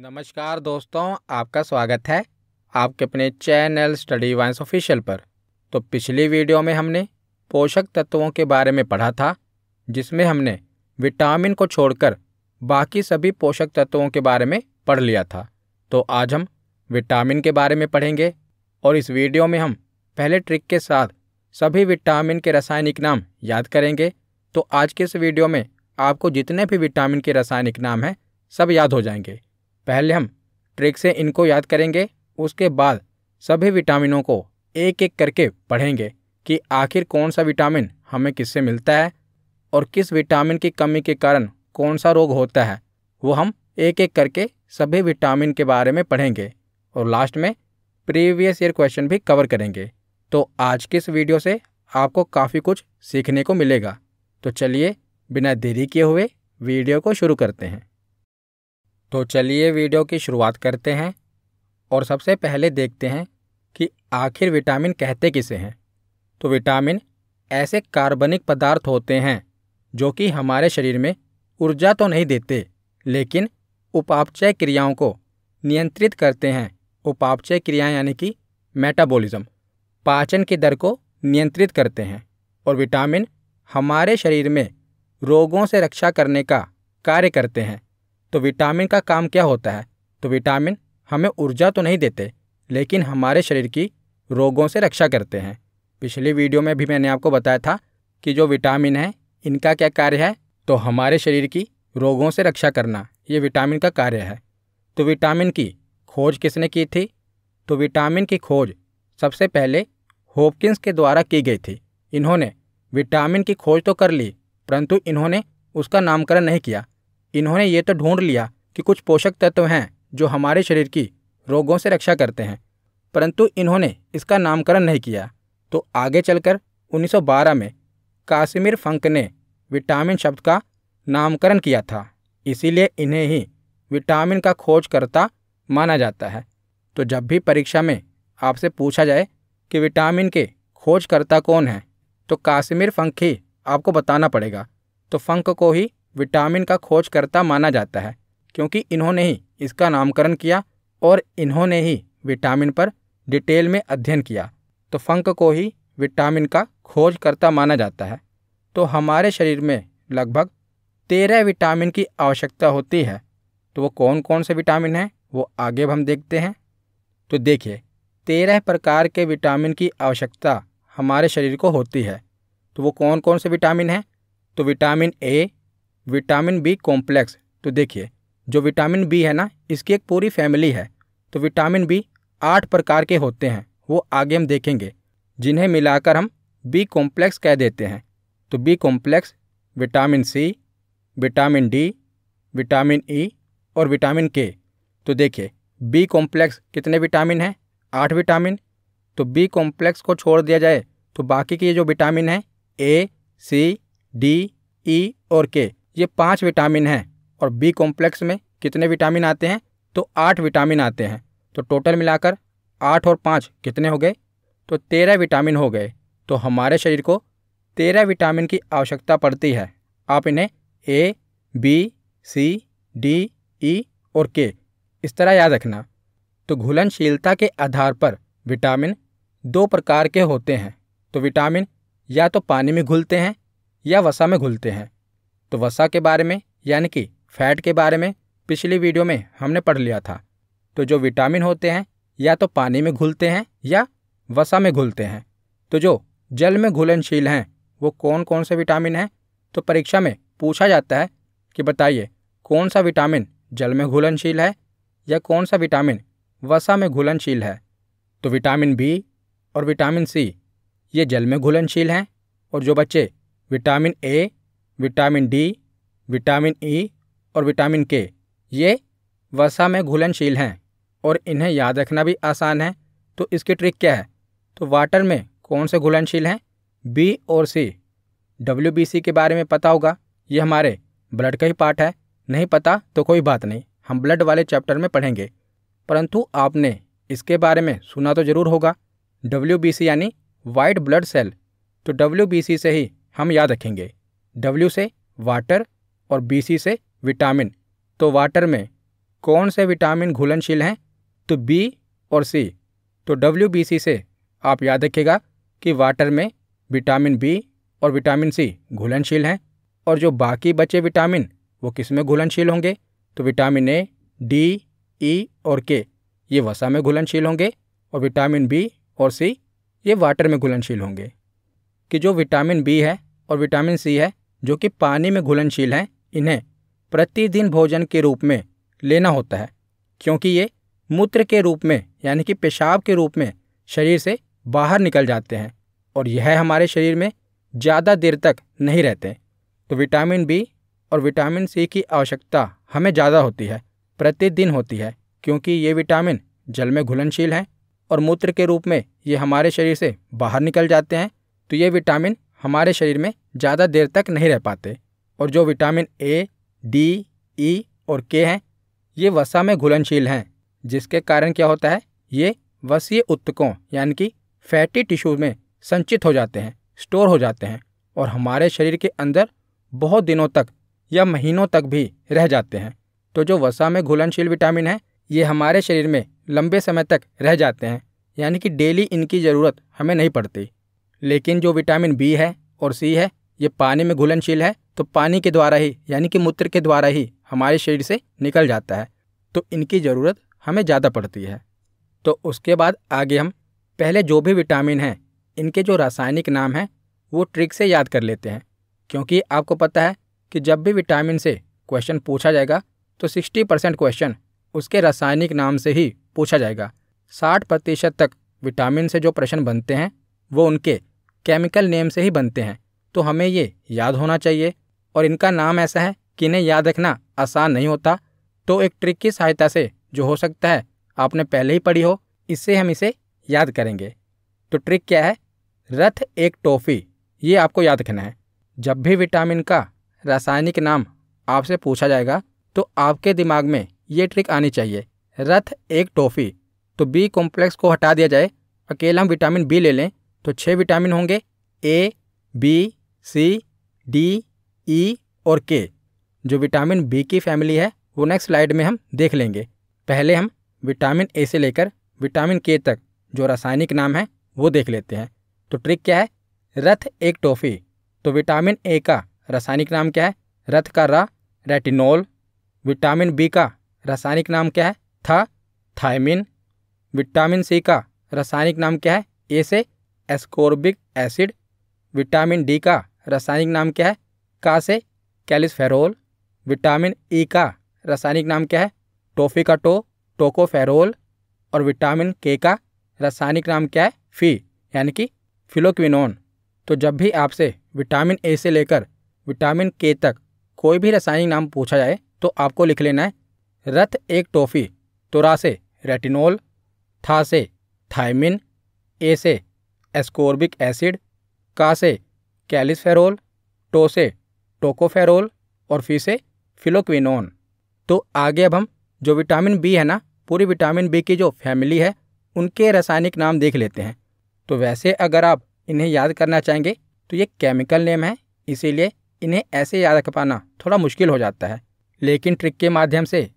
नमस्कार दोस्तों आपका स्वागत है आपके अपने चैनल स्टडी वाइंस ऑफिशियल पर तो पिछली वीडियो में हमने पोषक तत्वों के बारे में पढ़ा था जिसमें हमने विटामिन को छोड़कर बाकी सभी पोषक तत्वों के बारे में पढ़ लिया था तो आज हम विटामिन के बारे में पढ़ेंगे और इस वीडियो में हम पहले ट्रिक के साथ सभी विटामिन के रासायनिक नाम याद करेंगे तो आज के इस वीडियो में आपको जितने भी विटामिन के रासायनिक नाम हैं सब याद हो जाएंगे पहले हम ट्रिक से इनको याद करेंगे उसके बाद सभी विटामिनों को एक एक करके पढ़ेंगे कि आखिर कौन सा विटामिन हमें किससे मिलता है और किस विटामिन की कमी के कारण कौन सा रोग होता है वो हम एक एक करके सभी विटामिन के बारे में पढ़ेंगे और लास्ट में प्रीवियस ईयर क्वेश्चन भी कवर करेंगे तो आज के इस वीडियो से आपको काफ़ी कुछ सीखने को मिलेगा तो चलिए बिना देरी किए हुए वीडियो को शुरू करते हैं तो चलिए वीडियो की शुरुआत करते हैं और सबसे पहले देखते हैं कि आखिर विटामिन कहते किसे हैं तो विटामिन ऐसे कार्बनिक पदार्थ होते हैं जो कि हमारे शरीर में ऊर्जा तो नहीं देते लेकिन उपापचय क्रियाओं को नियंत्रित करते हैं उपापचय क्रियाएं यानी कि मेटाबॉलिज्म पाचन की दर को नियंत्रित करते हैं और विटामिन हमारे शरीर में रोगों से रक्षा करने का कार्य करते हैं तो विटामिन का काम क्या होता है तो विटामिन हमें ऊर्जा तो नहीं देते लेकिन हमारे शरीर की रोगों से रक्षा करते हैं पिछली वीडियो में भी मैंने आपको बताया था कि जो विटामिन है इनका क्या कार्य है तो हमारे शरीर की रोगों से रक्षा करना ये विटामिन का कार्य है तो विटामिन की खोज किसने की थी तो विटामिन की खोज सबसे पहले होपकिंस के द्वारा की गई थी इन्होंने विटामिन की खोज तो कर ली परंतु इन्होंने उसका नामकरण नहीं किया इन्होंने ये तो ढूंढ लिया कि कुछ पोषक तत्व हैं जो हमारे शरीर की रोगों से रक्षा करते हैं परंतु इन्होंने इसका नामकरण नहीं किया तो आगे चलकर 1912 में कासिमिर फंक ने विटामिन शब्द का नामकरण किया था इसीलिए इन्हें ही विटामिन का खोजकर्ता माना जाता है तो जब भी परीक्षा में आपसे पूछा जाए कि विटामिन के खोजकर्ता कौन है तो कासिमिर फंक ही आपको बताना पड़ेगा तो फंक को ही विटामिन का खोजकर्ता माना जाता है क्योंकि इन्होंने ही इसका नामकरण किया और इन्होंने ही विटामिन पर डिटेल में अध्ययन किया तो फंक को ही विटामिन का खोजकर्ता माना जाता है तो हमारे शरीर में लगभग तेरह विटामिन की आवश्यकता होती है तो वो कौन कौन से विटामिन हैं वो आगे हम देखते हैं तो देखिए तेरह प्रकार के विटामिन की आवश्यकता हमारे शरीर को होती है तो वो कौन कौन से विटामिन हैं तो vitamin A vitamin B complex तो देखिए जो विटामिन बी है ना इसकी एक पूरी फैमिली है तो विटामिन बी आठ प्रकार के होते हैं वो आगे हम देखेंगे जिन्हें मिलाकर हम बी कॉम्प्लेक्स कह देते हैं तो B complex vitamin C vitamin D vitamin E e, और विटामिन के तो देखिए बी कॉम्प्लेक्स कितने विटामिन हैं आठ विटामिन तो बी कॉम्प्लेक्स को छोड़ दिया जाए तो बाकी के जो विटामिन हैं ए सी डी ई e और के ये पाँच विटामिन हैं और बी कॉम्प्लेक्स में कितने विटामिन आते हैं तो आठ विटामिन आते हैं तो टोटल मिलाकर आठ और पाँच कितने हो गए तो तेरह विटामिन हो गए तो हमारे शरीर को तेरह विटामिन की आवश्यकता पड़ती है आप इन्हें A B C D E और के इस तरह याद रखना तो घुलनशीलता के आधार पर विटामिन दो प्रकार के होते हैं तो विटामिन या तो पानी में घुलते हैं या वसा में घुलते हैं तो वसा के बारे में यानी कि फैट के बारे में पिछली वीडियो में हमने पढ़ लिया था तो जो विटामिन होते हैं या तो पानी में घुलते हैं या वसा में घुलते हैं तो जो जल में घुलनशील हैं वो कौन कौन से विटामिन हैं तो परीक्षा में पूछा जाता है कि बताइए कौन सा विटामिन जल में घुलनशील है या कौन सा विटामिन वसा में घुलनशील है तो विटामिन बी और विटामिन सी ये जल में घुलनशील हैं और जो बच्चे vitamin A vitamin D vitamin E और विटामिन के ये वसा में घुलनशील हैं और इन्हें याद रखना भी आसान है तो इसकी ट्रिक क्या है तो वाटर में कौन से घुलनशील हैं बी और सी डब्ल्यू बी सी के बारे में पता होगा ये हमारे ब्लड का ही पार्ट है नहीं पता तो कोई बात नहीं हम ब्लड वाले चैप्टर में पढ़ेंगे परंतु आपने इसके बारे में सुना तो ज़रूर होगा डब्ल्यू बी सी यानी वाइट ब्लड सेल तो डब्ल्यू बी सी से ही हम याद रखेंगे डब्ल्यू से वाटर और सी से विटामिन तो वाटर में कौन से विटामिन घुलनशील हैं तो बी और सी तो डब्ल्यू बी सी से आप याद रखिएगा कि वाटर में विटामिन बी और विटामिन सी घुलनशील हैं और जो बाकी बचे विटामिन वो किस में घुलनशील होंगे तो विटामिन ए डी ई और के ये वसा में घुलनशील होंगे और विटामिन बी और सी ये वाटर में घुलनशील होंगे कि जो विटामिन बी है और विटामिन सी है जो कि पानी में घुलनशील हैं इन्हें प्रतिदिन भोजन के रूप में लेना होता है क्योंकि ये मूत्र के रूप में यानी कि पेशाब के रूप में शरीर से बाहर निकल जाते हैं और यह हमारे शरीर में ज़्यादा देर तक नहीं रहते तो विटामिन बी और विटामिन सी की आवश्यकता हमें ज़्यादा होती है प्रतिदिन होती है क्योंकि ये विटामिन जल में घुलनशील हैं और मूत्र के रूप में ये हमारे शरीर से बाहर निकल जाते हैं तो ये विटामिन हमारे शरीर में ज़्यादा देर तक नहीं रह पाते और जो विटामिन ए डी ई और के हैं ये वसा में घुलनशील हैं जिसके कारण क्या होता है ये वसीय उत्तकों यानी कि फैटी टिश्यू में संचित हो जाते हैं स्टोर हो जाते हैं और हमारे शरीर के अंदर बहुत दिनों तक या महीनों तक भी रह जाते हैं तो जो वसा में घुलनशील विटामिन है ये हमारे शरीर में लंबे समय तक रह जाते हैं यानी कि डेली इनकी ज़रूरत हमें नहीं पड़ती लेकिन जो विटामिन बी है और सी है ये पानी में घुलनशील है तो पानी के द्वारा ही यानी कि मूत्र के द्वारा ही हमारे शरीर से निकल जाता है तो इनकी ज़रूरत हमें ज़्यादा पड़ती है तो उसके बाद आगे हम पहले जो भी विटामिन हैं इनके जो रासायनिक नाम हैं वो ट्रिक से याद कर लेते हैं क्योंकि आपको पता है कि जब भी विटामिन से क्वेश्चन पूछा जाएगा तो 60 परसेंट क्वेश्चन उसके रासायनिक नाम से ही पूछा जाएगा 60 प्रतिशत तक विटामिन से जो प्रश्न बनते हैं वो उनके केमिकल नेम से ही बनते हैं तो हमें ये याद होना चाहिए और इनका नाम ऐसा है कि इन्हें याद रखना आसान नहीं होता तो एक ट्रिक की सहायता से जो हो सकता है आपने पहले ही पढ़ी हो इससे हम इसे याद करेंगे तो ट्रिक क्या है रथ एक टॉफ़ी ये आपको याद रखना है जब भी विटामिन का रासायनिक नाम आपसे पूछा जाएगा तो आपके दिमाग में ये ट्रिक आनी चाहिए रथ एक टॉफ़ी तो बी कॉम्प्लेक्स को हटा दिया जाए अकेला हम विटामिन बी ले लें तो छः विटामिन होंगे A B C D E और के जो विटामिन बी की फैमिली है वो नेक्स्ट स्लाइड में हम देख लेंगे पहले हम विटामिन ए से लेकर विटामिन के तक जो रासायनिक नाम है वो देख लेते हैं तो ट्रिक क्या है रथ एक टॉफ़ी तो विटामिन ए का रासायनिक नाम क्या है रथ का रा रेटिनोल विटामिन बी का रासायनिक नाम क्या है था थायमिन विटामिन सी का रासायनिक नाम क्या है ए से एस्कोर्बिक एसिड विटामिन डी का रासायनिक नाम क्या है का से कैलिसफेरोल विटामिन ई का रासायनिक नाम क्या है टोफिकाटो टोकोफेरोल और विटामिन के का रासायनिक नाम क्या है फी यानी कि फिलोक्विनोन तो जब भी आपसे विटामिन ए से लेकर विटामिन के तक कोई भी रासायनिक नाम पूछा जाए तो आपको लिख लेना है रथ एक टोफी तुरा से रेटिनोल था से थायमिन ए से एस्कोर्बिक एसिड कासे कैलिसफेरोल टोसे टोकोफेरोल और फीसे फिलोक्विनोन तो आगे अब हम जो विटामिन बी है ना पूरी विटामिन बी की जो फैमिली है उनके रासायनिक नाम देख लेते हैं तो वैसे अगर आप इन्हें याद करना चाहेंगे तो ये केमिकल नेम है इसीलिए इन्हें ऐसे याद रख पाना थोड़ा मुश्किल हो जाता है लेकिन ट्रिक के माध्यम से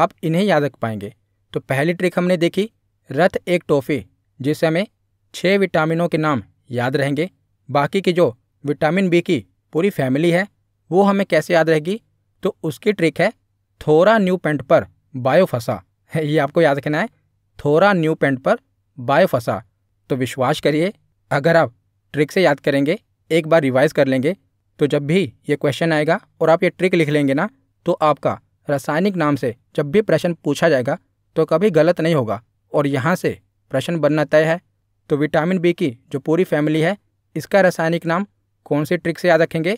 आप इन्हें याद रख पाएंगे तो पहली ट्रिक हमने देखी रथ एक टोफ़ी जिसे हमें छः विटामिनों के नाम याद रहेंगे बाकी की जो विटामिन बी की पूरी फैमिली है वो हमें कैसे याद रहेगी तो उसकी ट्रिक है थोरा न्यू पेंट पर बायोफसा ये आपको याद रखना है थोरा न्यू पेंट पर बायोफसा तो विश्वास करिए अगर आप ट्रिक से याद करेंगे एक बार रिवाइज कर लेंगे तो जब भी ये क्वेश्चन आएगा और आप ये ट्रिक लिख लेंगे ना तो आपका रासायनिक नाम से जब भी प्रश्न पूछा जाएगा तो कभी गलत नहीं होगा और यहाँ से प्रश्न बनना तय है तो विटामिन बी की जो पूरी फैमिली है इसका रासायनिक नाम कौन से ट्रिक से याद रखेंगे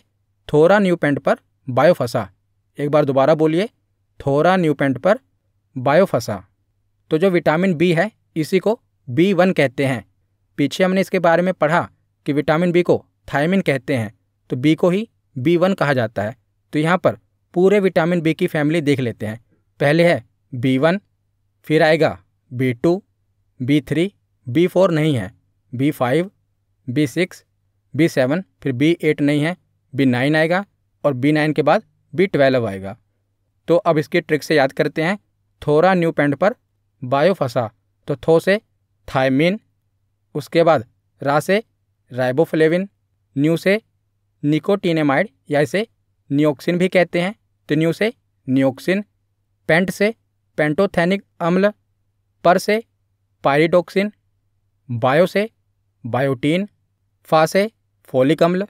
थोरा न्यू पेंट पर बायोफसा एक बार दोबारा बोलिए थोरा न्यू पेंट पर बायोफसा तो जो विटामिन बी है इसी को बी वन कहते हैं पीछे हमने इसके बारे में पढ़ा कि विटामिन बी को थायमिन कहते हैं तो बी को ही बी वन कहा जाता है तो यहाँ पर पूरे विटामिन बी की फैमिली देख लेते हैं पहले है बी वन फिर आएगा B two B three B four नहीं है B five B six B seven फिर बी एट नहीं है बी नाइन आएगा और बी नाइन के बाद बी ट्वेल्व आएगा तो अब इसकी ट्रिक से याद करते हैं थोरा न्यू पेंट पर बायो फंसा तो थो से थायमिन उसके बाद रा से राइबोफ्लेविन न्यू से निकोटीनेमाइड या इसे न्योक्सिन भी कहते हैं तो न्यू से न्योक्सिन पेंट से पेंटोथेनिक अम्ल पर से पायरिडोक्सिन बायो से बायोटीन फा से फोलिक अम्ल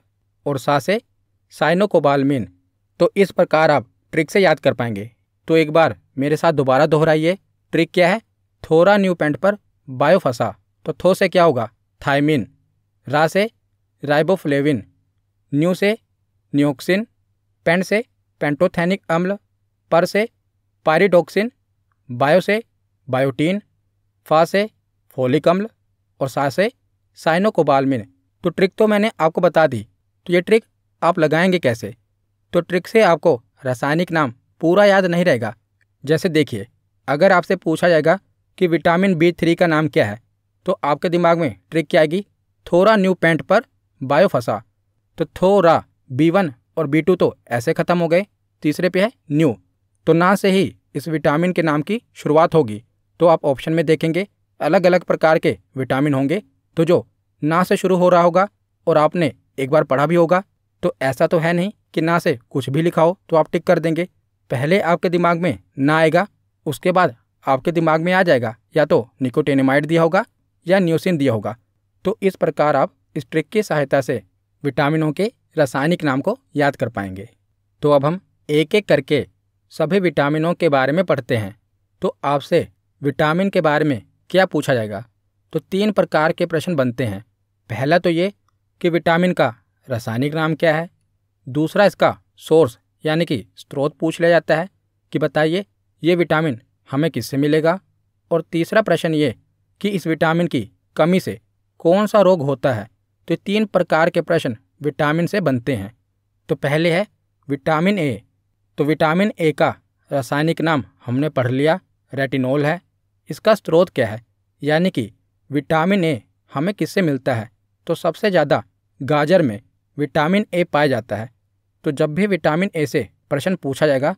और सा से साइनोकोबालमिन तो इस प्रकार आप ट्रिक से याद कर पाएंगे तो एक बार मेरे साथ दोबारा दोहराइए ट्रिक क्या है थोरा न्यू पेंट पर बायोफसा तो थो से क्या होगा थायमिन रा से राइबोफ्लेविन न्यू से न्योक्सिन पेंट से पेंटोथेनिक अम्ल पर से पायरिडोक्सिन बायो से बायोटीन फा से फोलिक अम्ल और सासे बालमिन तो ट्रिक तो मैंने आपको बता दी तो ये ट्रिक आप लगाएंगे कैसे तो ट्रिक से आपको रासायनिक नाम पूरा याद नहीं रहेगा जैसे देखिए अगर आपसे पूछा जाएगा कि विटामिन बी थ्री का नाम क्या है तो आपके दिमाग में ट्रिक क्या आएगी थोड़ा न्यू पेंट पर बायो फंसा तो थोड़ा बी वन और बी टू तो ऐसे ख़त्म हो गए तीसरे पे है न्यू तो ना से ही इस विटामिन के नाम की शुरुआत होगी तो आप ऑप्शन में देखेंगे अलग अलग प्रकार के विटामिन होंगे तो जो ना से शुरू हो रहा होगा और आपने एक बार पढ़ा भी होगा तो ऐसा तो है नहीं कि ना से कुछ भी लिखाओ तो आप टिक कर देंगे पहले आपके दिमाग में ना आएगा उसके बाद आपके दिमाग में आ जाएगा या तो निकोटेनेमाइड दिया होगा या न्यूसिन दिया होगा तो इस प्रकार आप इस ट्रिक की सहायता से विटामिनों के रासायनिक नाम को याद कर पाएंगे तो अब हम एक एक करके सभी विटामिनों के बारे में पढ़ते हैं तो आपसे विटामिन के बारे में क्या पूछा जाएगा तो तीन प्रकार के प्रश्न बनते हैं पहला तो ये कि विटामिन का रासायनिक नाम क्या है दूसरा इसका सोर्स यानी कि स्रोत पूछ लिया जाता है कि बताइए ये विटामिन हमें किससे मिलेगा और तीसरा प्रश्न ये कि इस विटामिन की कमी से कौन सा रोग होता है तो तीन प्रकार के प्रश्न विटामिन से बनते हैं तो पहले है विटामिन ए तो विटामिन ए का रासायनिक नाम हमने पढ़ लिया रेटिनोल है इसका स्रोत क्या है यानी कि विटामिन ए हमें किससे मिलता है तो सबसे ज़्यादा गाजर में विटामिन ए पाया जाता है तो जब भी विटामिन ए से प्रश्न पूछा जाएगा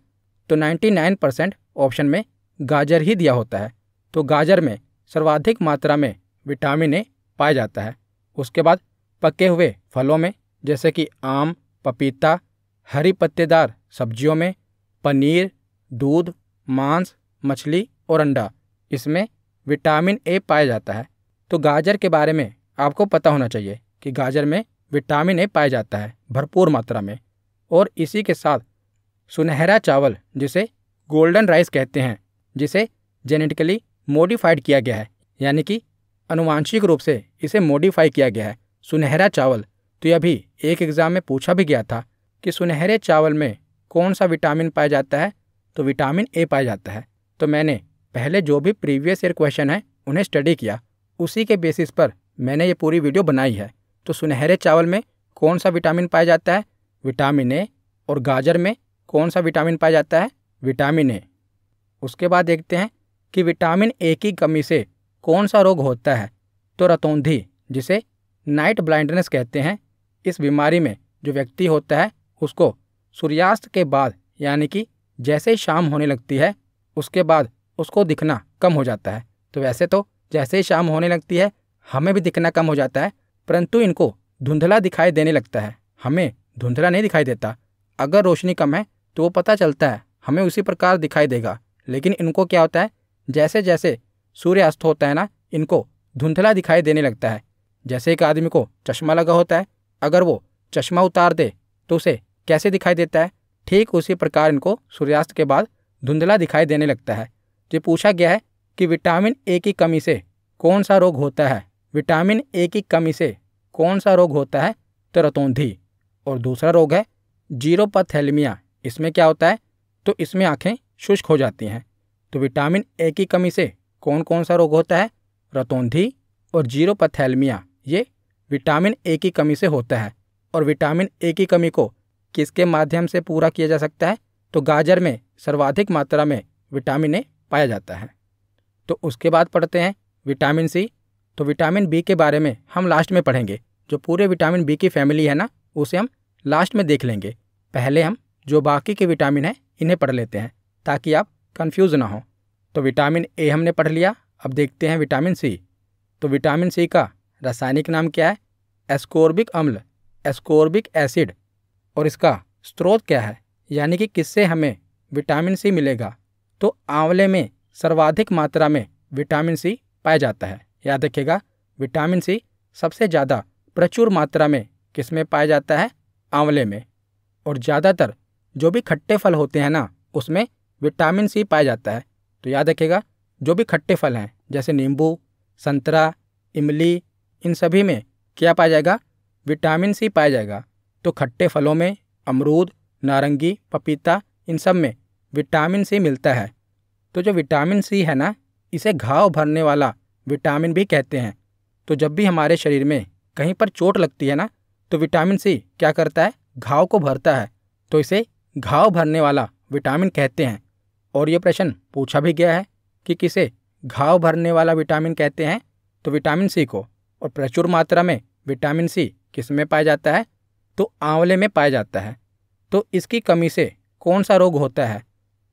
तो 99 परसेंट ऑप्शन में गाजर ही दिया होता है तो गाजर में सर्वाधिक मात्रा में विटामिन ए पाया जाता है उसके बाद पके हुए फलों में जैसे कि आम पपीता हरी पत्तेदार सब्जियों में पनीर दूध मांस मछली और अंडा इसमें विटामिन ए पाया जाता है तो गाजर के बारे में आपको पता होना चाहिए कि गाजर में विटामिन ए पाया जाता है भरपूर मात्रा में और इसी के साथ सुनहरा चावल जिसे गोल्डन राइस कहते हैं जिसे जेनेटिकली मॉडिफाइड किया गया है यानी कि अनुवांशिक रूप से इसे मॉडिफाई किया गया है सुनहरा चावल तो यह भी एक एग्ज़ाम में पूछा भी गया था कि सुनहरे चावल में कौन सा विटामिन पाया जाता है तो विटामिन ए पाया जाता है तो मैंने पहले जो भी प्रीवियस ईयर क्वेश्चन है उन्हें स्टडी किया उसी के बेसिस पर मैंने ये पूरी वीडियो बनाई है तो सुनहरे चावल में कौन सा विटामिन पाया जाता है विटामिन ए और गाजर में कौन सा विटामिन पाया जाता है विटामिन ए उसके बाद देखते हैं कि विटामिन ए की कमी से कौन सा रोग होता है तो रतौंधी जिसे नाइट ब्लाइंडनेस कहते हैं इस बीमारी में जो व्यक्ति होता है उसको सूर्यास्त के बाद यानी कि जैसे शाम होने लगती है उसके बाद उसको दिखना कम हो जाता है तो वैसे तो जैसे ही शाम होने लगती है हमें भी दिखना कम हो जाता है परंतु इनको धुंधला दिखाई देने लगता है हमें धुंधला नहीं दिखाई देता अगर रोशनी कम है तो वो पता चलता है हमें उसी प्रकार दिखाई देगा लेकिन इनको क्या होता है जैसे जैसे सूर्य अस्त होता है ना इनको धुंधला दिखाई देने लगता है जैसे एक आदमी को चश्मा लगा होता है अगर वो चश्मा उतार दे तो उसे कैसे दिखाई देता है ठीक उसी प्रकार इनको सूर्यास्त के बाद धुंधला दिखाई देने लगता है ये पूछा गया है कि विटामिन ए की कमी से कौन सा रोग होता है विटामिन ए की कमी से कौन सा रोग होता है तो रतौंधी और दूसरा रोग है जीरोपथेलमिया इसमें क्या होता है तो इसमें आँखें शुष्क हो जाती हैं तो विटामिन ए की कमी से कौन कौन सा रोग होता है रतौंधी और जीरोपथेलमिया ये विटामिन ए की कमी से होता है और विटामिन ए की कमी को किसके माध्यम से पूरा किया जा सकता है तो गाजर में सर्वाधिक मात्रा में विटामिन ए पाया जाता है तो उसके बाद पढ़ते हैं विटामिन सी तो विटामिन बी के बारे में हम लास्ट में पढ़ेंगे जो पूरे विटामिन बी की फैमिली है ना उसे हम लास्ट में देख लेंगे पहले हम जो बाकी के विटामिन हैं इन्हें पढ़ लेते हैं ताकि आप कंफ्यूज ना हो तो विटामिन ए हमने पढ़ लिया अब देखते हैं विटामिन सी तो विटामिन सी का रासायनिक नाम क्या है एस्कोर्बिक अम्ल एस्कोर्बिक एसिड और इसका स्रोत क्या है यानी कि किससे हमें विटामिन सी मिलेगा तो आंवले में सर्वाधिक मात्रा में विटामिन सी पाया जाता है याद रखिएगा विटामिन सी सबसे ज़्यादा प्रचुर मात्रा में किस में पाया जाता है आंवले में और ज़्यादातर जो भी खट्टे फल होते हैं ना उसमें विटामिन सी पाया जाता है तो याद रखिएगा जो भी खट्टे फल हैं जैसे नींबू संतरा इमली इन सभी में क्या पाया जाएगा विटामिन सी पाया जाएगा तो खट्टे फलों में अमरूद नारंगी पपीता इन सब में विटामिन सी मिलता है तो जो विटामिन सी है ना इसे घाव भरने वाला विटामिन भी कहते हैं तो जब भी हमारे शरीर में कहीं पर चोट लगती है ना तो विटामिन सी क्या करता है घाव को भरता है तो इसे घाव भरने वाला विटामिन कहते हैं और ये प्रश्न पूछा भी गया है कि किसे घाव भरने वाला विटामिन कहते हैं तो विटामिन सी को और प्रचुर मात्रा में विटामिन सी किस में पाया जाता है तो आंवले में पाया जाता है तो इसकी कमी से कौन सा रोग होता है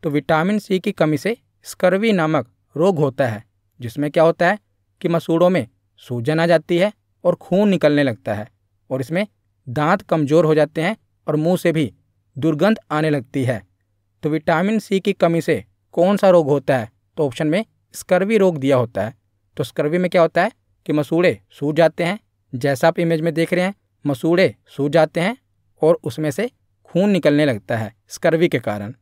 तो विटामिन सी की कमी से स्कर्वी नामक रोग होता है जिसमें क्या होता है कि मसूड़ों में सूजन आ जाती है और खून निकलने लगता है और इसमें दांत कमज़ोर हो जाते हैं और मुंह से भी दुर्गंध आने लगती है तो विटामिन सी की कमी से कौन सा रोग होता है तो ऑप्शन में स्कर्वी रोग दिया होता है तो स्कर्वी में क्या होता है कि मसूड़े सूज जाते हैं जैसा आप इमेज में देख रहे हैं मसूड़े सूज जाते हैं और उसमें से खून निकलने लगता है स्कर्वी के कारण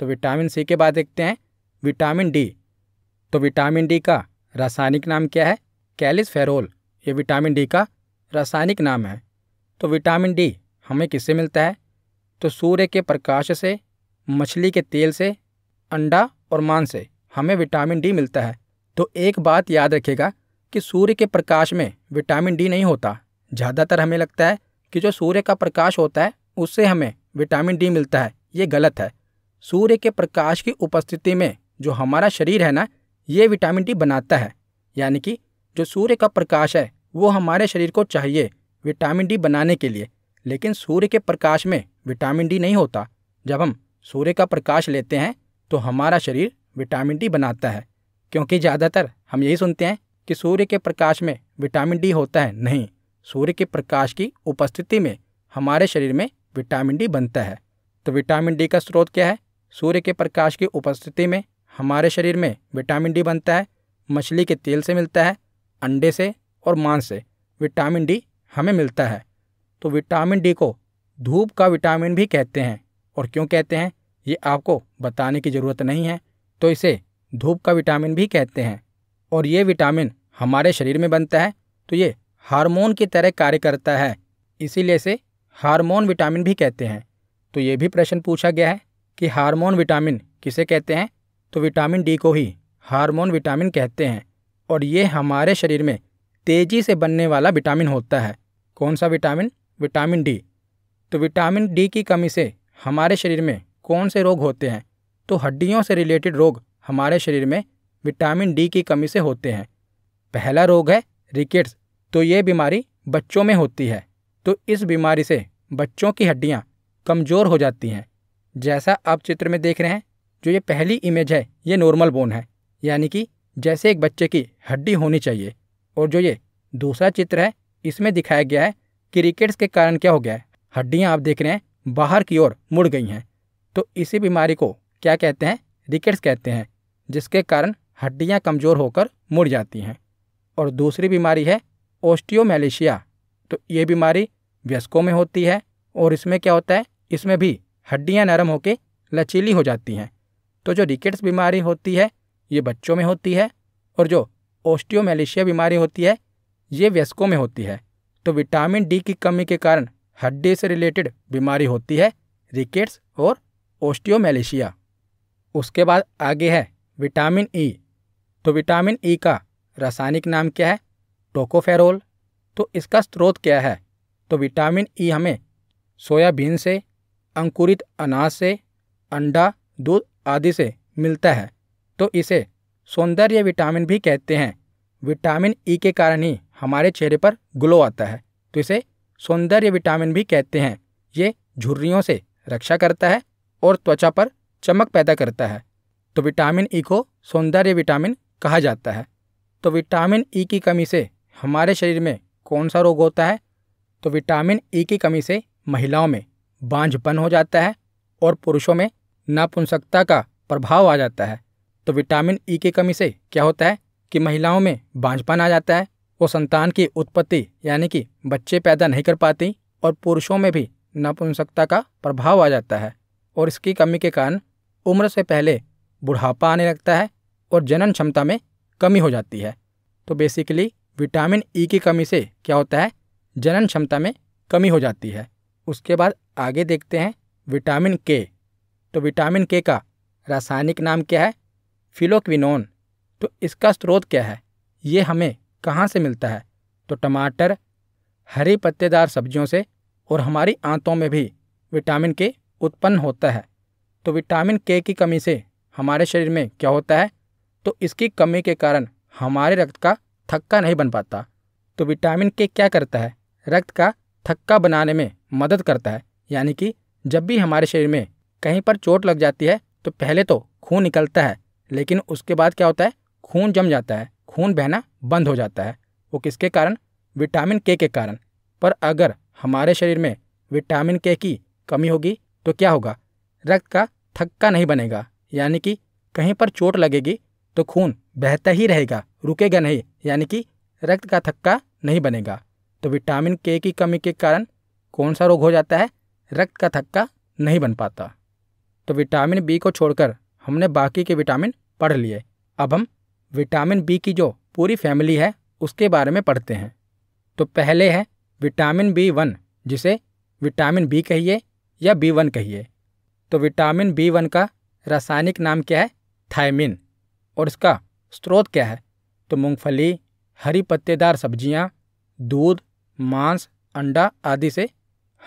तो विटामिन सी के बाद देखते हैं विटामिन डी तो विटामिन डी का रासायनिक नाम क्या है कैलिस फेरोल ये विटामिन डी का रासायनिक नाम है तो विटामिन डी हमें किससे मिलता है तो सूर्य के प्रकाश से मछली के तेल से अंडा और मांस से हमें विटामिन डी मिलता है तो एक बात याद रखेगा कि सूर्य के प्रकाश में विटामिन डी नहीं होता ज़्यादातर हमें लगता है कि जो सूर्य का प्रकाश होता है उससे हमें विटामिन डी मिलता है ये गलत है सूर्य के प्रकाश की उपस्थिति में जो हमारा शरीर है ना ये विटामिन डी बनाता है यानी कि जो सूर्य का प्रकाश है वो हमारे शरीर को चाहिए विटामिन डी बनाने के लिए लेकिन सूर्य के प्रकाश में विटामिन डी नहीं होता जब हम सूर्य का प्रकाश लेते हैं तो हमारा शरीर विटामिन डी बनाता है क्योंकि ज़्यादातर हम यही सुनते हैं कि सूर्य के प्रकाश में विटामिन डी होता है नहीं सूर्य के प्रकाश की उपस्थिति में हमारे शरीर में विटामिन डी बनता है तो विटामिन डी का स्रोत क्या है सूर्य के प्रकाश की उपस्थिति में हमारे शरीर में विटामिन डी बनता है मछली के तेल से मिलता है अंडे से और मांस से विटामिन डी हमें मिलता है तो विटामिन डी को धूप का विटामिन भी कहते हैं और क्यों कहते हैं ये आपको बताने की ज़रूरत नहीं है तो इसे धूप का विटामिन भी कहते हैं और ये विटामिन हमारे शरीर में बनता है तो ये हार्मोन की तरह कार्य करता है इसीलिए इसे हार्मोन विटामिन भी कहते हैं तो ये भी प्रश्न पूछा गया है कि हार्मोन विटामिन किसे कहते हैं तो विटामिन डी को ही हार्मोन विटामिन कहते हैं और ये हमारे शरीर में तेज़ी से बनने वाला विटामिन होता है कौन सा विटामिन विटामिन डी तो विटामिन डी की कमी से हमारे शरीर में कौन से रोग होते हैं तो हड्डियों से रिलेटेड रोग हमारे शरीर में विटामिन डी की कमी से होते हैं पहला रोग है रिकेट्स तो ये बीमारी बच्चों में होती है तो इस बीमारी से बच्चों की हड्डियाँ कमज़ोर हो जाती हैं जैसा आप चित्र में देख रहे हैं जो ये पहली इमेज है ये नॉर्मल बोन है यानी कि जैसे एक बच्चे की हड्डी होनी चाहिए और जो ये दूसरा चित्र है इसमें दिखाया गया है कि रिकेट्स के कारण क्या हो गया है हड्डियाँ आप देख रहे हैं बाहर की ओर मुड़ गई हैं तो इसी बीमारी को क्या कहते हैं रिकेट्स कहते हैं जिसके कारण हड्डियाँ कमज़ोर होकर मुड़ जाती हैं और दूसरी बीमारी है ओस्टियोमेलेशिया तो ये बीमारी व्यस्कों में होती है और इसमें क्या होता है इसमें भी हड्डियाँ नरम होकर लचीली हो जाती हैं तो जो रिकेट्स बीमारी होती है ये बच्चों में होती है और जो ओस्टियोमेलेशिया बीमारी होती है ये व्यस्कों में होती है तो विटामिन डी की कमी के कारण हड्डी से रिलेटेड बीमारी होती है रिकेट्स और ओस्टियोमेलेशिया उसके बाद आगे है विटामिन ई e. तो विटामिन ई e का रासायनिक नाम क्या है टोकोफेरोल तो इसका स्रोत क्या है तो विटामिन ई e हमें सोयाबीन से अंकुरित अनाज से अंडा दूध आदि से मिलता है तो इसे सौंदर्य विटामिन भी कहते हैं विटामिन ई के कारण ही हमारे चेहरे पर ग्लो आता है तो इसे सौंदर्य विटामिन भी कहते हैं ये झुर्रियों से रक्षा करता है और त्वचा पर चमक पैदा करता है तो विटामिन ई को सौंदर्य विटामिन कहा जाता है तो विटामिन ई की कमी से हमारे शरीर में कौन सा रोग होता है तो विटामिन ई की कमी से महिलाओं में बांझपन हो जाता है और पुरुषों में नापुंसकता का प्रभाव आ जाता है तो विटामिन ई e की कमी से क्या होता है कि महिलाओं में बांझपन आ जाता है वो संतान की उत्पत्ति यानी कि बच्चे पैदा नहीं कर पाती और पुरुषों में भी नापुंसकता का प्रभाव आ जाता है और इसकी कमी के कारण उम्र से पहले बुढ़ापा आने लगता है और जनन क्षमता में कमी हो जाती है तो बेसिकली विटामिन ई e की कमी से क्या होता है जनन क्षमता में कमी हो जाती है उसके बाद आगे देखते हैं विटामिन के तो विटामिन के का रासायनिक नाम क्या है फिलोक्विनोन तो इसका स्रोत क्या है ये हमें कहाँ से मिलता है तो टमाटर हरी पत्तेदार सब्जियों से और हमारी आंतों में भी विटामिन के उत्पन्न होता है तो विटामिन के की कमी से हमारे शरीर में क्या होता है तो इसकी कमी के कारण हमारे रक्त का थक्का नहीं बन पाता तो विटामिन के क्या करता है रक्त का थक्का बनाने में मदद करता है यानी कि जब भी हमारे शरीर में कहीं पर चोट लग जाती है तो पहले तो खून निकलता है लेकिन उसके बाद क्या होता है खून जम जाता है खून बहना बंद हो जाता है वो किसके कारण विटामिन के के कारण पर अगर हमारे शरीर में विटामिन के की कमी होगी तो क्या होगा रक्त का थक्का नहीं बनेगा यानी कि कहीं पर चोट लगेगी तो खून बहता ही रहेगा रुकेगा नहीं यानी कि रक्त का थक्का नहीं बनेगा तो विटामिन के की कमी के कारण कौन सा रोग हो जाता है रक्त का थक्का नहीं बन पाता तो विटामिन बी को छोड़कर हमने बाकी के विटामिन पढ़ लिए अब हम विटामिन बी की जो पूरी फैमिली है उसके बारे में पढ़ते हैं तो पहले है विटामिन बी वन जिसे विटामिन बी कहिए या बी वन कहिए तो विटामिन बी वन का रासायनिक नाम क्या है थायमिन और इसका स्रोत क्या है तो मूंगफली हरी पत्तेदार सब्जियां, दूध मांस अंडा आदि से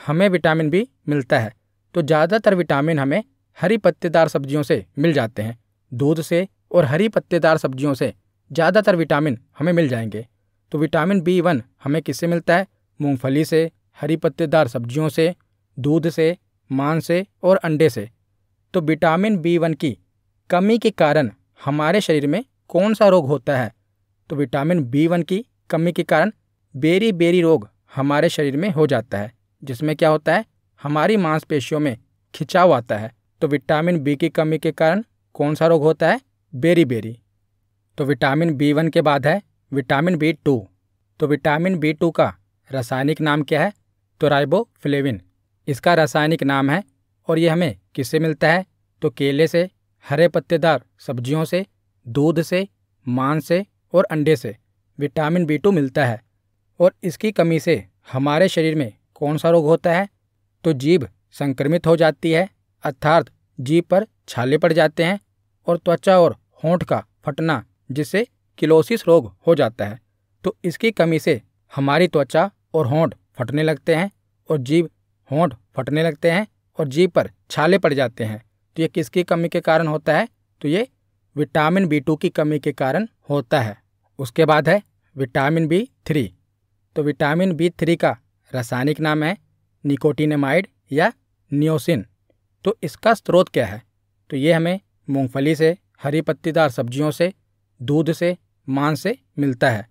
हमें विटामिन भी मिलता है तो ज़्यादातर विटामिन हमें हरी पत्तेदार सब्जियों से मिल जाते हैं दूध से और हरी पत्तेदार सब्जियों से ज़्यादातर विटामिन हमें मिल जाएंगे तो विटामिन बी वन हमें किससे मिलता है मूंगफली से हरी पत्तेदार सब्जियों से दूध से मांस से और अंडे से तो विटामिन बी वन की कमी के कारण हमारे शरीर में कौन सा रोग होता है तो विटामिन बी वन की कमी के कारण बेरी बेरी रोग हमारे शरीर में हो जाता है जिसमें क्या होता है हमारी मांसपेशियों में खिंचाव आता है तो विटामिन बी की कमी के कारण कौन सा रोग होता है बेरी बेरी तो विटामिन बी वन के बाद है विटामिन बी टू तो विटामिन बी टू का रासायनिक नाम क्या है तो राइबोफ्लेविन इसका रासायनिक नाम है और ये हमें किससे मिलता है तो केले से हरे पत्तेदार सब्जियों से दूध से मांस से और अंडे से विटामिन बी टू मिलता है और इसकी कमी से हमारे शरीर में कौन सा रोग होता है तो जीभ संक्रमित हो जाती है अर्थात जीभ पर छाले पड़ जाते हैं और त्वचा और होंठ का फटना जिसे किलोसिस रोग हो जाता है तो इसकी कमी से हमारी त्वचा और होंठ फटने लगते हैं और जीभ होंठ फटने लगते हैं और जीभ पर छाले पड़ जाते हैं तो ये किसकी कमी के कारण होता है तो ये विटामिन बी टू की कमी के कारण होता है उसके बाद है विटामिन बी थ्री तो विटामिन बी थ्री का रासायनिक नाम है निकोटिनेमाइड या नियोसिन तो इसका स्रोत क्या है तो ये हमें मूंगफली से हरी पत्तीदार सब्जियों से दूध से मांस से मिलता है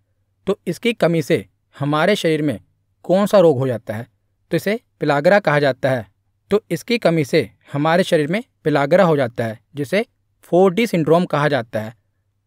तो इसकी कमी से हमारे शरीर में कौन सा रोग हो जाता है तो इसे पिलागरा कहा जाता है तो इसकी कमी से हमारे शरीर में पिलागरा हो जाता है जिसे फोर डी सिंड्रोम कहा जाता है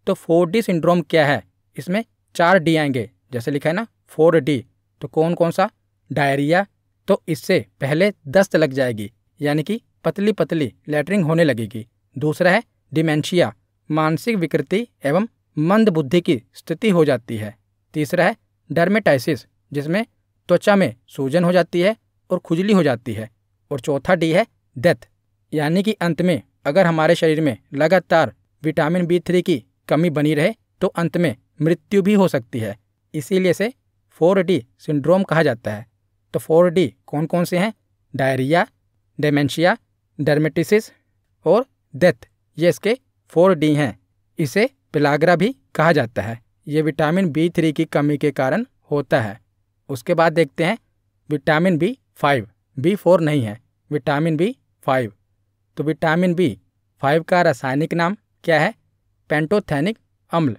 तो फोर डी सिंड्रोम क्या है इसमें चार डी आएंगे जैसे लिखा है ना फोर डी तो कौन कौन सा डायरिया तो इससे पहले दस्त लग जाएगी यानी कि पतली पतली लेटरिंग होने लगेगी दूसरा है डिमेंशिया मानसिक विकृति एवं मंद बुद्धि की स्थिति हो जाती है तीसरा है डर्मेटाइसिस जिसमें त्वचा में सूजन हो जाती है और खुजली हो जाती है और चौथा डी है डेथ यानी कि अंत में अगर हमारे शरीर में लगातार विटामिन बी थ्री की कमी बनी रहे तो अंत में मृत्यु भी हो सकती है इसीलिए इसे फोर डी सिंड्रोम कहा जाता है तो फोर डी कौन कौन से हैं डायरिया डेमेंशिया डर्मेटिसिस और डेथ ये इसके फोर डी हैं इसे पिलागरा भी कहा जाता है ये विटामिन बी थ्री की कमी के कारण होता है उसके बाद देखते हैं vitamin B five B four नहीं है विटामिन बी फाइव तो विटामिन बी फाइव का रासायनिक नाम क्या है पेंटोथैनिक अम्ल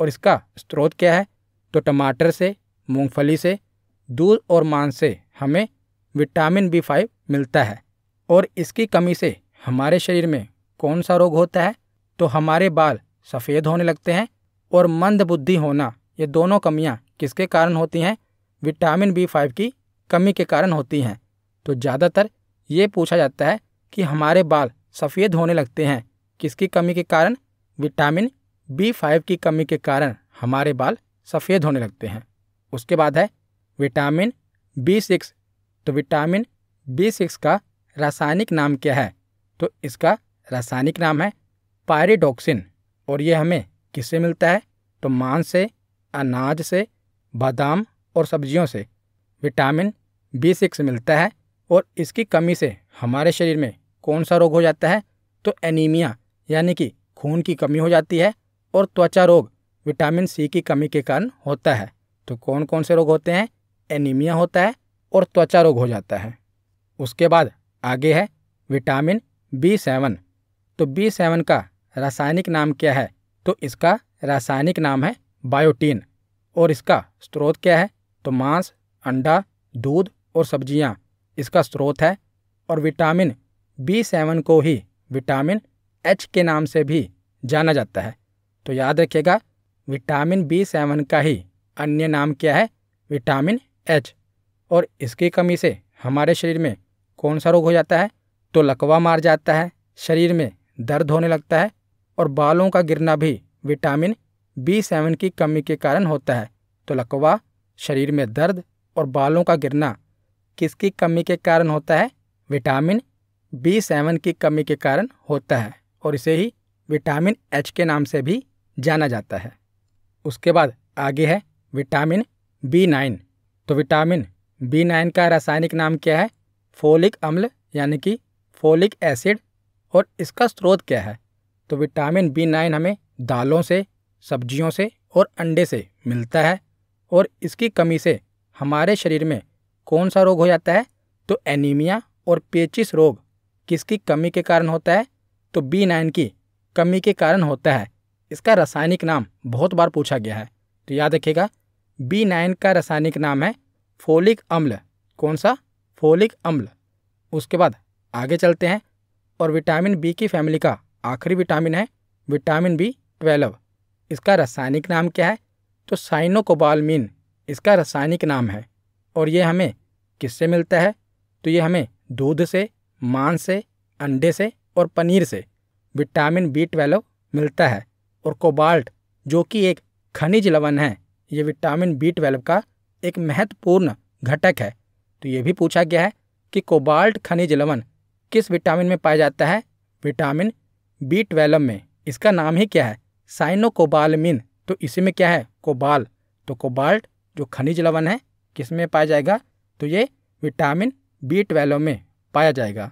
और इसका स्रोत क्या है तो टमाटर से मूंगफली से दूध और मांस से हमें विटामिन बी फाइव मिलता है और इसकी कमी से हमारे शरीर में कौन सा रोग होता है तो हमारे बाल सफ़ेद होने लगते हैं और मंद बुद्धि होना ये दोनों कमियाँ किसके कारण होती हैं विटामिन बी फाइव की कमी के कारण होती हैं तो ज़्यादातर ये पूछा जाता है कि हमारे बाल सफ़ेद होने लगते हैं किसकी कमी के कारण विटामिन बी फाइव की कमी के कारण हमारे बाल सफ़ेद होने लगते हैं उसके बाद है विटामिन बी सिक्स तो विटामिन बी सिक्स का रासायनिक नाम क्या है तो इसका रासायनिक नाम है पायरिडोक्सिन और ये हमें किससे मिलता है तो मांस से अनाज से बादाम और सब्जियों से विटामिन बी सिक्स मिलता है और इसकी कमी से हमारे शरीर में कौन सा रोग हो जाता है तो एनीमिया यानी कि खून की कमी हो जाती है और त्वचा रोग विटामिन सी की कमी के कारण होता है तो कौन कौन से रोग होते हैं एनीमिया होता है और त्वचा रोग हो जाता है उसके बाद आगे है विटामिन बी सेवन तो बी सेवन का रासायनिक नाम क्या है तो इसका रासायनिक नाम है बायोटीन और इसका स्रोत क्या है तो मांस अंडा दूध और सब्जियां इसका स्रोत है और विटामिन बी सेवन को ही विटामिन एच के नाम से भी जाना जाता है तो याद रखिएगा विटामिन बी सेवन का ही अन्य नाम क्या है विटामिन एच और इसकी कमी से हमारे शरीर में कौन सा रोग हो जाता है तो लकवा मार जाता है शरीर में दर्द होने लगता है और बालों का गिरना भी विटामिन बी सेवन की कमी के कारण होता है तो लकवा शरीर में दर्द और बालों का गिरना किसकी कमी के कारण होता है विटामिन बी सेवन की कमी के कारण होता है और इसे ही विटामिन एच के नाम से भी जाना जाता है उसके बाद आगे है विटामिन बी नाइन तो विटामिन बी नाइन का रासायनिक नाम क्या है फोलिक अम्ल यानी कि फोलिक एसिड और इसका स्रोत क्या है तो विटामिन बी नाइन हमें दालों से सब्जियों से और अंडे से मिलता है और इसकी कमी से हमारे शरीर में कौन सा रोग हो जाता है तो एनीमिया और पेचिस रोग किसकी कमी के कारण होता है तो बी नाइन की कमी के कारण होता है इसका रासायनिक नाम बहुत बार पूछा गया है तो याद रखिएगा बी नाइन का रासायनिक नाम है फोलिक अम्ल कौन सा फोलिक अम्ल उसके बाद आगे चलते हैं और विटामिन बी की फैमिली का आखिरी विटामिन है विटामिन बी ट्वेल्व इसका रासायनिक नाम क्या है तो साइनोकोबालमिन इसका रासायनिक नाम है और ये हमें किससे मिलता है तो ये हमें दूध से मांस से अंडे से और पनीर से विटामिन बी ट्वेल्व मिलता है और कोबाल्ट जो कि एक खनिज लवण है ये विटामिन बी ट्वेल्व का एक महत्वपूर्ण घटक है तो ये भी पूछा गया है कि कोबाल्ट खनिज लवण किस विटामिन में पाया जाता है विटामिन बी ट्वेल्व में इसका नाम ही क्या है साइनोकोबालमिन तो इसी में क्या है कोबाल तो कोबाल्ट जो खनिज लवण है किस में पाया जाएगा तो ये विटामिन बी ट्वेल्व में पाया जाएगा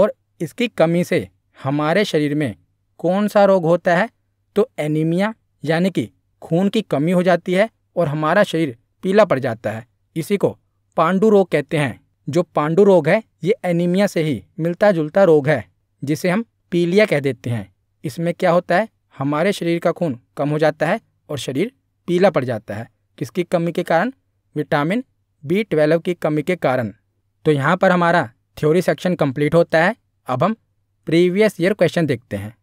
और इसकी कमी से हमारे शरीर में कौन सा रोग होता है तो एनीमिया यानी कि खून की कमी हो जाती है और हमारा शरीर पीला पड़ जाता है इसी को पांडु रोग कहते हैं जो पांडु रोग है ये एनीमिया से ही मिलता जुलता रोग है जिसे हम पीलिया कह देते हैं इसमें क्या होता है हमारे शरीर का खून कम हो जाता है और शरीर पीला पड़ जाता है किसकी कमी के कारण विटामिन बी ट्वेल्व की कमी के कारण तो यहाँ पर हमारा थ्योरी सेक्शन कंप्लीट होता है अब हम प्रीवियस ईयर क्वेश्चन देखते हैं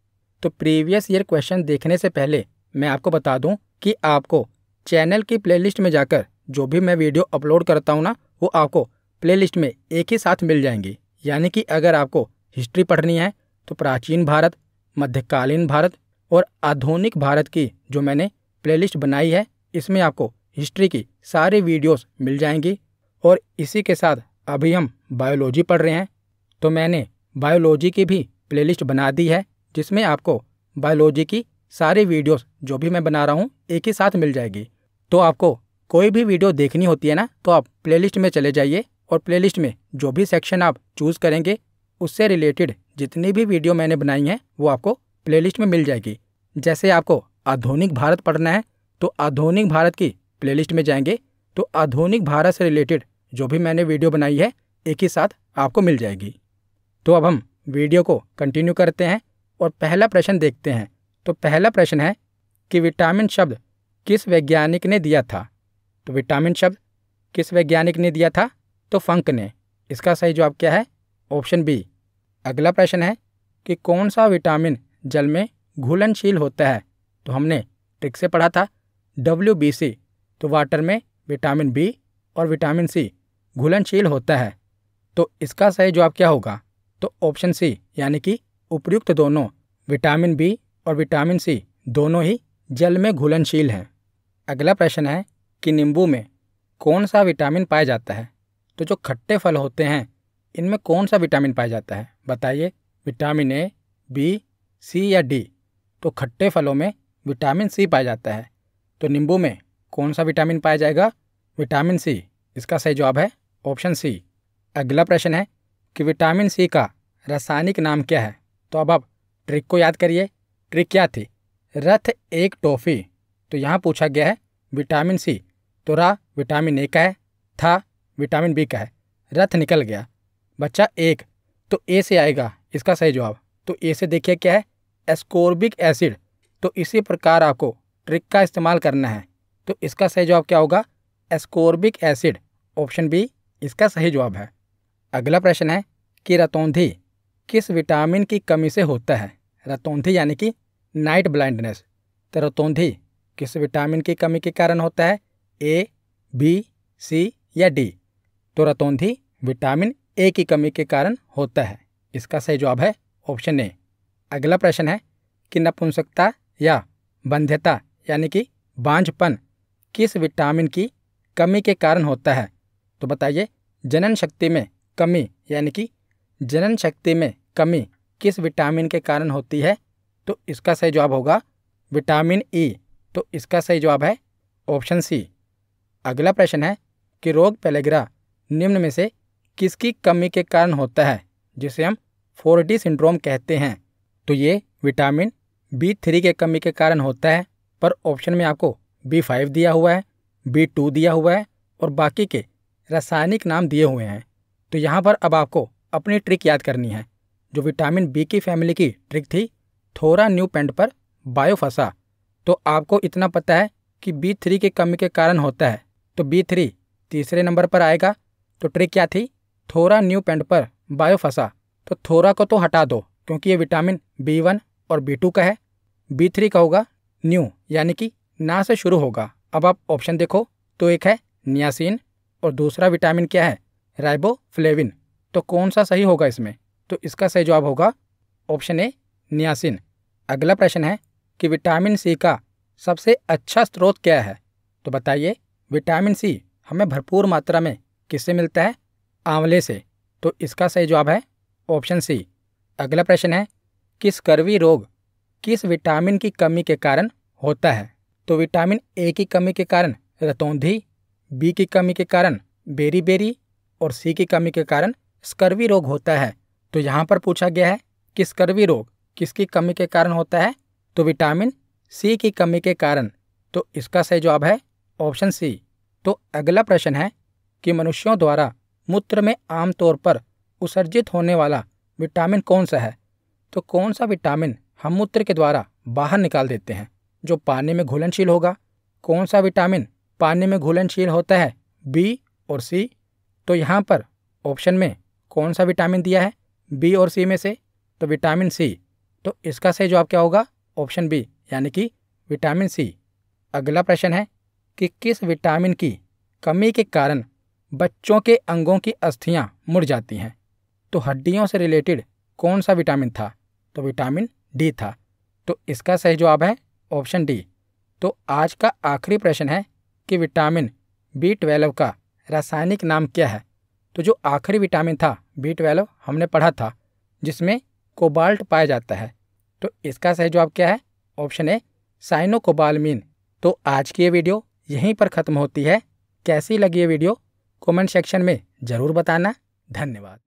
तो प्रीवियस ईयर क्वेश्चन देखने से पहले मैं आपको बता दूं कि आपको चैनल की प्लेलिस्ट में जाकर जो भी मैं वीडियो अपलोड करता हूँ ना वो आपको प्लेलिस्ट में एक ही साथ मिल जाएंगी यानी कि अगर आपको हिस्ट्री पढ़नी है तो प्राचीन भारत मध्यकालीन भारत और आधुनिक भारत की जो मैंने प्लेलिस्ट बनाई है इसमें आपको हिस्ट्री की सारी वीडियोस मिल जाएंगी और इसी के साथ अभी हम बायोलॉजी पढ़ रहे हैं तो मैंने बायोलॉजी की भी प्लेलिस्ट बना दी है जिसमें आपको बायोलॉजी की सारी वीडियोस जो भी मैं बना रहा हूँ एक ही साथ मिल जाएगी तो आपको कोई भी वीडियो देखनी होती है ना तो आप प्लेलिस्ट में चले जाइए और प्लेलिस्ट में जो भी सेक्शन आप चूज़ करेंगे उससे रिलेटेड जितनी भी वीडियो मैंने बनाई हैं वो आपको प्लेलिस्ट में मिल जाएगी जैसे आपको आधुनिक भारत पढ़ना है तो आधुनिक भारत की प्लेलिस्ट में जाएंगे तो आधुनिक भारत से रिलेटेड जो भी मैंने वीडियो बनाई है एक ही साथ आपको मिल जाएगी तो अब हम वीडियो को कंटिन्यू करते हैं और पहला प्रश्न देखते हैं तो पहला प्रश्न है कि विटामिन शब्द किस वैज्ञानिक ने दिया था तो विटामिन शब्द किस वैज्ञानिक ने दिया था तो फंक ने इसका सही जवाब क्या है ऑप्शन बी अगला प्रश्न है कि कौन सा विटामिन जल में घुलनशील होता है तो हमने ट्रिक से पढ़ा था डब्ल्यू बी सी तो वाटर में विटामिन बी और विटामिन सी घुलनशील होता है तो इसका सही जवाब क्या होगा तो ऑप्शन सी यानी कि उपयुक्त दोनों विटामिन बी और विटामिन सी दोनों ही जल में घुलनशील हैं अगला प्रश्न है कि नींबू में कौन सा विटामिन पाया जाता है तो जो खट्टे फल होते हैं इनमें कौन सा विटामिन पाया जाता है बताइए विटामिन ए बी सी या डी तो खट्टे फलों में विटामिन सी पाया जाता है तो नींबू में कौन सा विटामिन पाया जाएगा विटामिन सी इसका सही जवाब है ऑप्शन सी अगला प्रश्न है कि विटामिन सी का रासायनिक नाम क्या है तो अब आप ट्रिक को याद करिए ट्रिक क्या थी रथ एक टॉफ़ी तो यहाँ पूछा गया है विटामिन सी तो रा विटामिन ए का है था विटामिन बी का है रथ निकल गया बच्चा एक तो ए से आएगा इसका सही जवाब तो ए से देखिए क्या है एस्कोर्बिक एसिड तो इसी प्रकार आपको ट्रिक का इस्तेमाल करना है तो इसका सही जवाब क्या होगा एस्कोर्बिक एसिड ऑप्शन बी इसका सही जवाब है अगला प्रश्न है कि रतौंधी किस विटामिन की कमी से होता है रतौंधी यानी कि नाइट ब्लाइंडनेस तो रतौंधी किस विटामिन की कमी के कारण होता है ए बी सी या डी तोरातोंधी विटामिन ए की कमी के कारण होता है इसका सही जवाब है ऑप्शन ए अगला प्रश्न है कि नपुंसकता या बंध्यता यानी कि बांझपन किस विटामिन की कमी के कारण होता है तो बताइए जनन शक्ति में कमी यानी कि जनन शक्ति में कमी किस विटामिन के कारण होती है तो इसका सही जवाब होगा विटामिन ई e, तो इसका सही जवाब है ऑप्शन सी अगला प्रश्न है कि रोग पेलेग्रा निम्न में से किसकी कमी के कारण होता है जिसे हम फोर्टी सिंड्रोम कहते हैं तो ये विटामिन बी थ्री के कमी के कारण होता है पर ऑप्शन में आपको बी फाइव दिया हुआ है बी टू दिया हुआ है और बाकी के रासायनिक नाम दिए हुए हैं तो यहाँ पर अब आपको अपनी ट्रिक याद करनी है जो विटामिन बी की फैमिली की ट्रिक थी थोड़ा न्यू पेंट पर बायो फंसा तो आपको इतना पता है कि बी थ्री की कमी के कारण होता है तो बी थ्री तीसरे नंबर पर आएगा तो ट्रिक क्या थी थोरा न्यू पेंट पर बायो फंसा तो थोरा को तो हटा दो क्योंकि ये विटामिन बी वन और बी टू का है बी थ्री का होगा न्यू यानी कि ना से शुरू होगा अब आप ऑप्शन देखो तो एक है नियासिन और दूसरा विटामिन क्या है राइबोफ्लेविन तो कौन सा सही होगा इसमें तो इसका सही जवाब होगा ऑप्शन ए नियासिन अगला प्रश्न है कि विटामिन सी का सबसे अच्छा स्रोत क्या है तो बताइए विटामिन सी हमें भरपूर मात्रा में किससे मिलता है आंवले से तो इसका सही जवाब है ऑप्शन सी अगला प्रश्न है किस कर्वी रोग किस विटामिन की कमी के कारण होता है तो विटामिन ए की कमी के कारण रतौंधी बी की कमी के कारण बेरी बेरी और सी की कमी के कारण स्कर्वी रोग होता है तो यहाँ पर पूछा गया है कि स्कर्वी रोग किसकी कमी के कारण होता है तो विटामिन सी की कमी के कारण तो इसका सही जवाब है ऑप्शन सी तो अगला प्रश्न है कि मनुष्यों द्वारा मूत्र में आमतौर पर उत्सर्जित होने वाला विटामिन कौन सा है तो कौन सा विटामिन हम मूत्र के द्वारा बाहर निकाल देते हैं जो पानी में घुलनशील होगा कौन सा विटामिन पानी में घुलनशील होता है बी और सी तो यहाँ पर ऑप्शन में कौन सा विटामिन दिया है बी और सी में से तो विटामिन सी तो इसका सही जवाब क्या होगा ऑप्शन बी यानी कि विटामिन सी अगला प्रश्न है कि किस विटामिन की कमी के कारण बच्चों के अंगों की अस्थियाँ मुड़ जाती हैं तो हड्डियों से रिलेटेड कौन सा विटामिन था तो विटामिन डी था तो इसका सही जवाब है ऑप्शन डी तो आज का आखिरी प्रश्न है कि विटामिन बी ट्वेल्व का रासायनिक नाम क्या है तो जो आखिरी विटामिन था बी ट्वेल्व हमने पढ़ा था जिसमें कोबाल्ट पाया जाता है तो इसका सही जवाब क्या है ऑप्शन ए साइनोकोबालमीन तो आज की ये वीडियो यहीं पर ख़त्म होती है कैसी लगी ये वीडियो कमेंट सेक्शन में ज़रूर बताना धन्यवाद